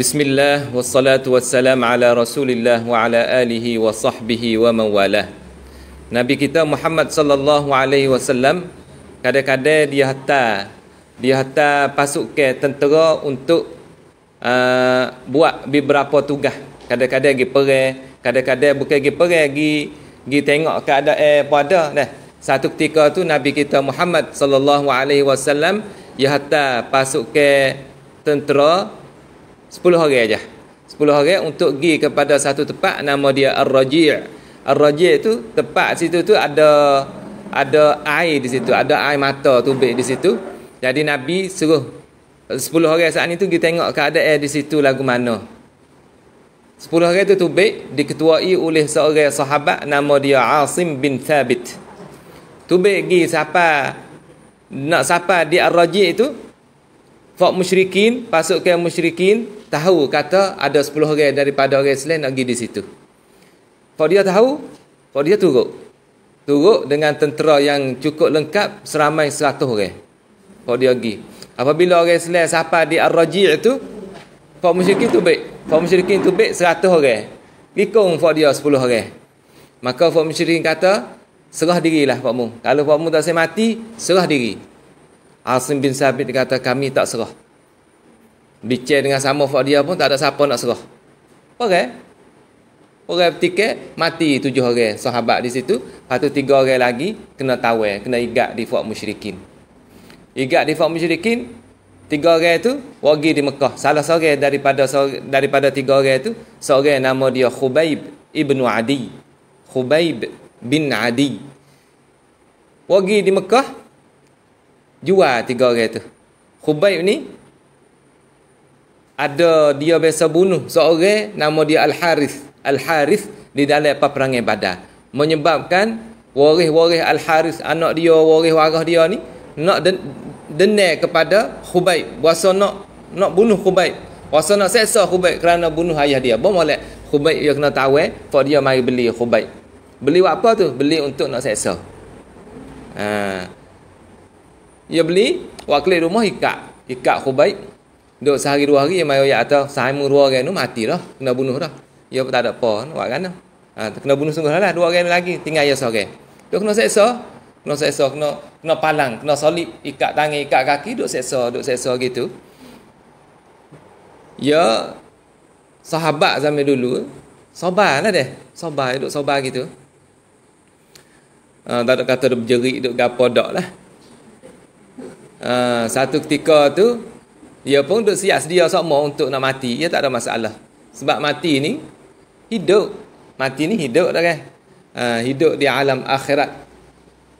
Bismillah wa wassalam ala Rasulillah wa ala alihi wa sahbihi wa man Nabi kita Muhammad sallallahu alaihi wasallam kadang-kadang dia hatta dia hatta pasuk ke tentera untuk uh, buat beberapa tugas. Kadang-kadang pergi perang, kadang-kadang bukan pergi perang, pergi pergi tengok keadaan eh, pada nah. Satu ketika tu Nabi kita Muhammad sallallahu alaihi wasallam dia hatta pasuk ke tentera 10 orang aja. 10 orang untuk pergi kepada satu tempat nama dia Ar-Raji'. Ar-Raji' tu tempat situ tu ada ada air di situ, ada air mata tubik di situ. Jadi Nabi suruh 10 orang saat ni tu pergi tengok keadaan di situ lagu mana. 10 orang tu tubik diketuai oleh seorang sahabat nama dia Asim bin Thabit. Tubik pergi siapa nak siapa di Ar-Raji' itu Fak musyrikin, pasukan musyrikin tahu kata ada 10 orang daripada orang Islam nak pergi di situ. Fak dia tahu, fak dia turut. Turut dengan tentera yang cukup lengkap seramai 100 orang. Fak dia pergi. Apabila orang Islam sampai di Ar-Raji' itu, fak musyrikin tu baik. Fak musyrikin tu baik 100 orang. Ikung fak dia 10 orang. Maka fak musyrikin kata, serah dirilah fakmu. Kalau fakmu tak saya mati, serah diri. Asim bin Sabit kata kami tak serah. Bicara dengan sama Fadiyah pun tak ada siapa nak serah. Okey. Orang bertika mati tujuh orang sahabat di situ. satu tiga orang lagi kena tawar, kena igat di fak Musyrikin. Igat di fak Musyrikin, tiga orang itu pergi di Mekah. Salah seorang daripada daripada tiga orang itu, seorang nama dia Khubaib ibnu Adi. Khubaib bin Adi. Pergi di Mekah, jual tiga orang itu. Khubaib ni ada dia biasa bunuh seorang nama dia Al-Harith. Al-Harith di dalam apa peperangan Badar. Menyebabkan waris-waris Al-Harith anak dia, waris waris dia ni nak dengar kepada Khubaib. Buasa nak nak bunuh Khubaib. Buasa nak seksa Khubaib kerana bunuh ayah dia. Bukan boleh Khubaib dia kena tahu eh, for dia mari beli Khubaib. Beli apa tu? Beli untuk nak seksa. Haa. Dia beli, buat kelip rumah, ikat. Ikat khubaik. Duduk sehari dua hari, dia main ayat atas. Sama dua orang itu mati lah. Kena bunuh lah. Dia tak ada apa. Buat kan lah. Ha, kena bunuh sungguh lah. Dua orang lagi, tinggal dia seorang. Dia kena seksa. Kena seksa, kena, kena palang. Kena solip, ikat tangan, ikat kaki. Duduk seksa, duduk seksa gitu. Ya, sahabat zaman dulu, sobar lah deh. Sobar, duduk sobar gitu. Uh, tak ada kata dia berjerit, duduk gapodok lah. Ha, satu ketika tu dia pun duk siap sedia sama untuk nak mati. Dia tak ada masalah. Sebab mati ni hidup. Mati ni hidup dah kan. Ha, hidup di alam akhirat.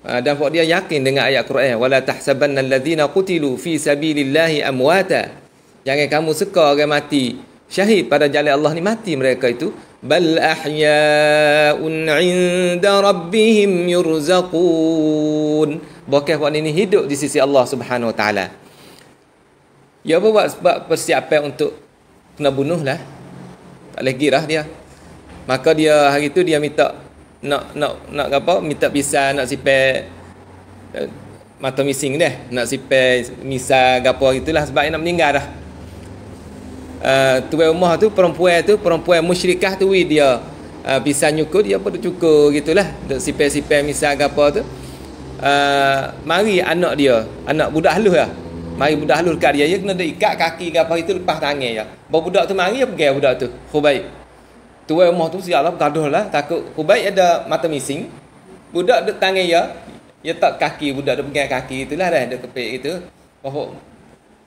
Ha, dan buat dia yakin dengan ayat Quran wala tahsabanna alladhina qutilu fi sabilillahi amwata. Jangan kamu suka orang mati syahid pada jalan Allah ni mati mereka itu بل احياء عند ربهم يرزقون bokeh wak ini hidup di sisi Allah Subhanahu wa taala ya apa buat sebab persiapan untuk kena bunuh lah tak boleh girah dia maka dia hari tu dia minta nak nak nak apa minta pisang nak sipe eh, mata mising dia nak sipe misa. gapo gitulah sebab dia nak meninggal dah Eh, tuan rumah tu perempuan tu perempuan musyrikah tu dia uh, eh, bisa nyukur dia pun cukur gitulah dok sipe-sipe misal gapo tu uh, mari anak dia anak budak halus lah mari budak halus kat dia dia kena dia ikat kaki gapo itu lepas tangan ya bawa budak tu mari apa gaya budak tu khubaib tuan rumah tu sialah gaduh lah takut khubaib ada mata mising budak dok tangan ya dia tak kaki budak dok pegang kaki itulah dah dok kepik gitu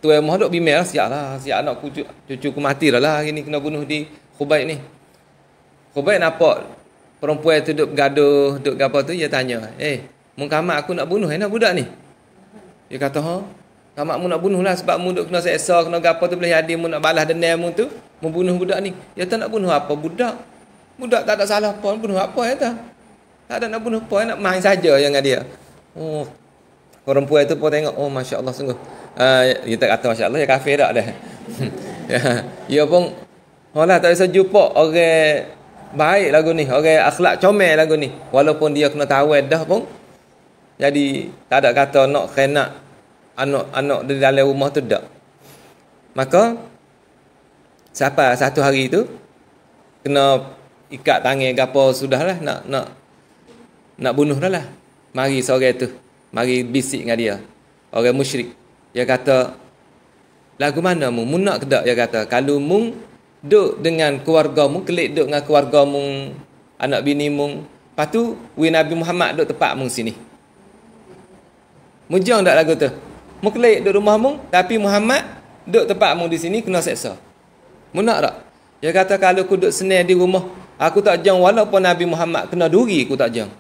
Tuan Muhammad duk bimbing lah. Siap lah. Siap anak cucu, cucu ku mati lah lah. ini kena bunuh di Khubaib ni. Khubaib nampak perempuan tu duduk gaduh, duduk gapa tu, dia tanya, eh, muka Muhammad aku nak bunuh enak budak ni. Dia kata, ha, Muhammad mu nak bunuh lah sebab mu duduk kena seksa, kena gapa tu boleh jadi, mu nak balas dendam mu tu, mu bunuh budak ni. Dia ya tak nak bunuh apa budak. Budak tak ada salah pun bunuh apa ya tak. Tak ada nak bunuh apa, nak main saja yang dia. Oh, Orang puan tu pun tengok Oh Masya Allah sungguh ah, Dia uh, tak kata Masya Allah Dia kafir tak dah Dia ya pun Oh lah tak bisa jumpa Orang Baik lagu ni Orang akhlak comel lagu ni Walaupun dia kena tawai dah pun Jadi Tak ada kata nak kena Anak-anak di dalam rumah tu tak Maka Siapa satu hari tu Kena ikat tangan gapo sudahlah nak nak nak bunuh dah lah mari sore tu mari bisik dengan dia orang musyrik dia kata lagu mana mu mu nak kedak dia kata kalau mu duk dengan keluarga mu kelik duk dengan keluarga mu anak bini mu patu tu we Nabi Muhammad duk tepat mu sini mu jang dak lagu tu mu kelik duk rumah mu tapi Muhammad duk tepat mu di sini kena seksa mu nak tak dia kata kalau ku duk senil di rumah aku tak jang walaupun Nabi Muhammad kena duri aku tak jang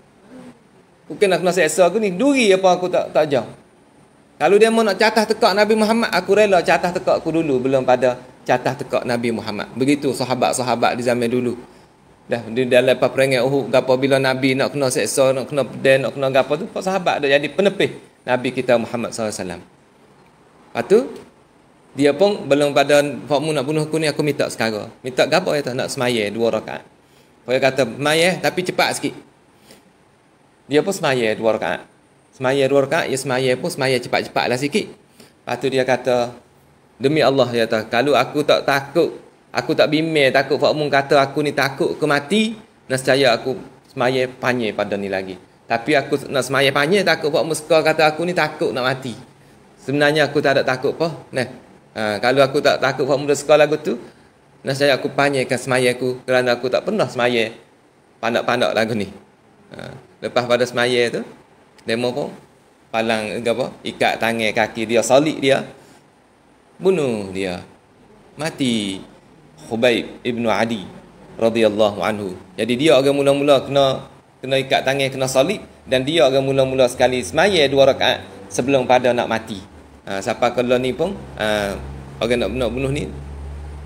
Bukan aku nasihat aku ni Duri apa aku tak tak ajar Kalau dia mau nak catah tekak Nabi Muhammad Aku rela catah tekak aku dulu Belum pada catah tekak Nabi Muhammad Begitu sahabat-sahabat di zaman dulu Dah di dalam apa perangai Uhud Gapa bila Nabi nak kena seksa Nak kena pedan Nak kena gapa tu sahabat dah jadi penepih Nabi kita Muhammad SAW Lepas tu Dia pun belum pada Pak mu nak bunuh aku ni Aku minta sekarang Minta gapo ya tu Nak semaya dua rakaat Pak kata Semaya tapi cepat sikit dia pun semaya dua rakaat. Semaya dua rakaat, dia ya semaya pun semaya cepat-cepat lah sikit. Lepas tu dia kata, demi Allah dia kata, kalau aku tak takut, aku tak bimbing takut pak Fakmung kata aku ni takut ke mati, nescaya aku semaya panjang pada ni lagi. Tapi aku nak semaya panjang takut Fakmung suka kata aku ni takut nak mati. Sebenarnya aku tak ada takut apa. Nah, ha, kalau aku tak takut Fakmung dah suka lagu tu, nescaya aku panjangkan semaya aku kerana aku tak pernah semaya pandak-pandak lagu ni. Ha. Lepas pada semaya tu, demo pun palang ke apa, ikat tangan kaki dia, salik dia, bunuh dia. Mati Khubaib ibnu Adi radhiyallahu anhu. Jadi dia agak mula-mula kena kena ikat tangan, kena salik dan dia agak mula-mula sekali semaya dua rakaat sebelum pada nak mati. Ha, siapa kalau ni pun ha, orang nak, nak bunuh ni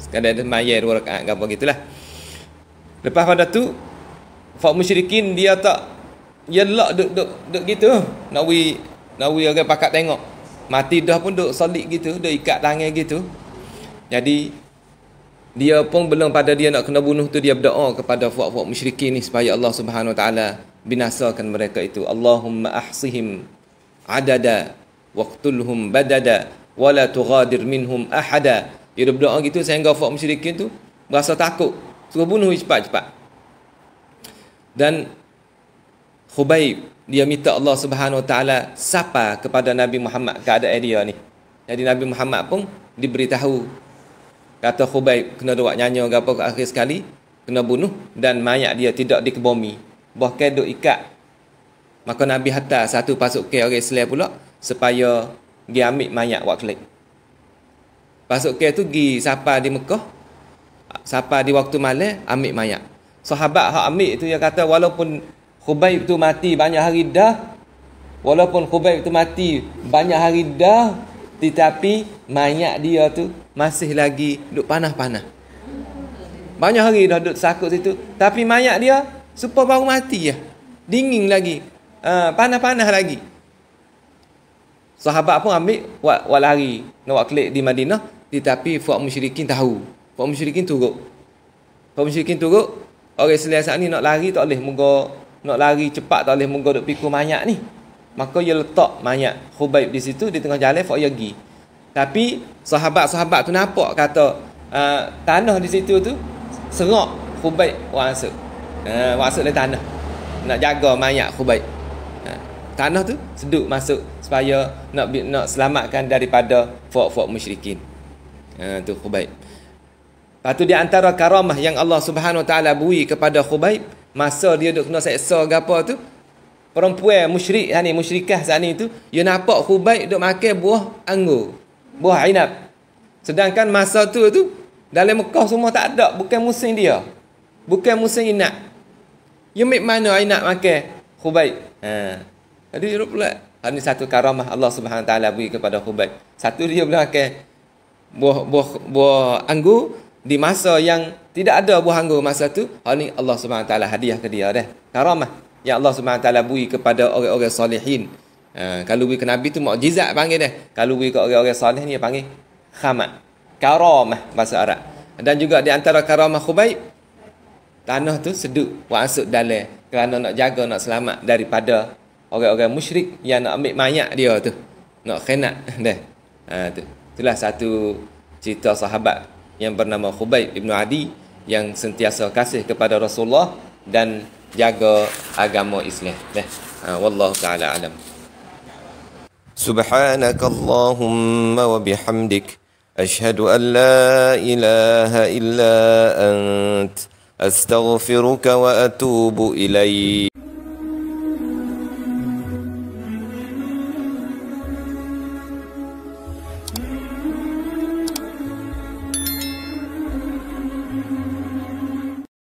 sekadar semaya dua rakaat ke apa gitulah. Lepas pada tu Fak musyrikin dia tak Ya lak duk, duk, duk gitu Nawi Nawi orang pakat tengok Mati dah pun duk solid gitu Duk ikat tangan gitu Jadi Dia pun belum pada dia nak kena bunuh tu Dia berdoa kepada fuak-fuak musyrikin ni Supaya Allah subhanahu wa ta'ala Binasakan mereka itu Allahumma ahsihim Adada Waktulhum badada Wala tughadir minhum ahada Dia berdoa gitu sehingga fuak musyrikin tu Berasa takut Suruh bunuh cepat-cepat dan Khubaib dia minta Allah Subhanahu Wa Taala sapa kepada Nabi Muhammad keadaan dia ni. Jadi Nabi Muhammad pun diberitahu kata Khubaib kena duak nyanyi, gapo ke akhir sekali kena bunuh dan mayat dia tidak dikebomi. Bahkan duk ikat. Maka Nabi hantar satu pasuk ke orang Islam pula supaya dia ambil mayat wak kelik. ke tu gi sapa di Mekah. Sapa di waktu malam ambil mayat sahabat hak ambil tu yang kata walaupun Khubaib tu mati banyak hari dah walaupun Khubaib tu mati banyak hari dah tetapi mayat dia tu masih lagi duduk panah-panah banyak hari dah duduk sakut situ tapi mayat dia super baru mati ya dingin lagi ha, panah-panah lagi sahabat pun ambil buat wal hari nak klik di Madinah tetapi fuak musyrikin tahu fuak musyrikin turut fuak musyrikin turut Orang selain saat ni nak lari tak boleh moga nak lari cepat tak boleh moga duk pikul mayat ni. Maka ia letak mayat Khubaib di situ di tengah jalan fak ia pergi. Tapi sahabat-sahabat tu nampak kata uh, tanah di situ tu serak Khubaib wasuk. Uh, ah, wasuk dari tanah. Nak jaga mayat Khubaib. Ah, tanah tu seduk masuk supaya nak nak selamatkan daripada fok-fok musyrikin. Uh, tu itu di antara karamah yang Allah Subhanahu Wa Taala bui kepada Khubaib masa dia duk kena seksa ke apa tu. Perempuan musyrik ni musyrikah saat ni tu, dia nampak Khubaib duk makan buah anggur. Buah inab. Sedangkan masa tu tu dalam Mekah semua tak ada bukan musim dia. Bukan musim inab. Dia mik mana inab makan Khubaib? Ha. Jadi dia pula ini satu karamah Allah Subhanahu Wa Taala bagi kepada Khubaib. Satu dia boleh makan buah buah buah anggur, di masa yang tidak ada buah Hanggur masa tu, hal ni Allah SWT hadiah ke dia dah. Karamah. ya Allah SWT beri kepada orang-orang solehin. Uh, ha, kalau beri ke Nabi tu mukjizat panggil dah. Kalau beri ke orang-orang soleh ni panggil khamat. Karamah bahasa Arab. Dan juga di antara karamah khubaib, tanah tu seduk wasuk dalam kerana nak jaga, nak selamat daripada orang-orang musyrik yang nak ambil mayat dia tu. Nak khenak dah. Uh, tu. Itulah satu cerita sahabat yang bernama Khubaib ibnu Adi yang sentiasa kasih kepada Rasulullah dan jaga agama Islam. Nah, ha, wallahu taala alam. Subhanak سبحانك اللهم وبحمدك اشهد ان لا illa ant. انت wa atubu اليك